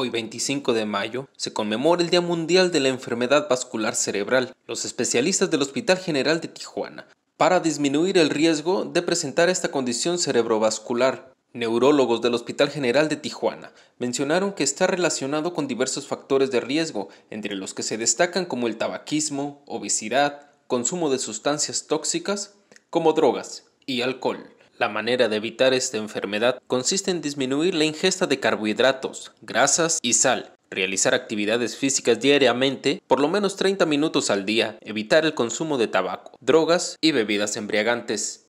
Hoy 25 de mayo se conmemora el Día Mundial de la Enfermedad Vascular Cerebral. Los especialistas del Hospital General de Tijuana para disminuir el riesgo de presentar esta condición cerebrovascular. Neurólogos del Hospital General de Tijuana mencionaron que está relacionado con diversos factores de riesgo, entre los que se destacan como el tabaquismo, obesidad, consumo de sustancias tóxicas como drogas y alcohol. La manera de evitar esta enfermedad consiste en disminuir la ingesta de carbohidratos, grasas y sal, realizar actividades físicas diariamente por lo menos 30 minutos al día, evitar el consumo de tabaco, drogas y bebidas embriagantes.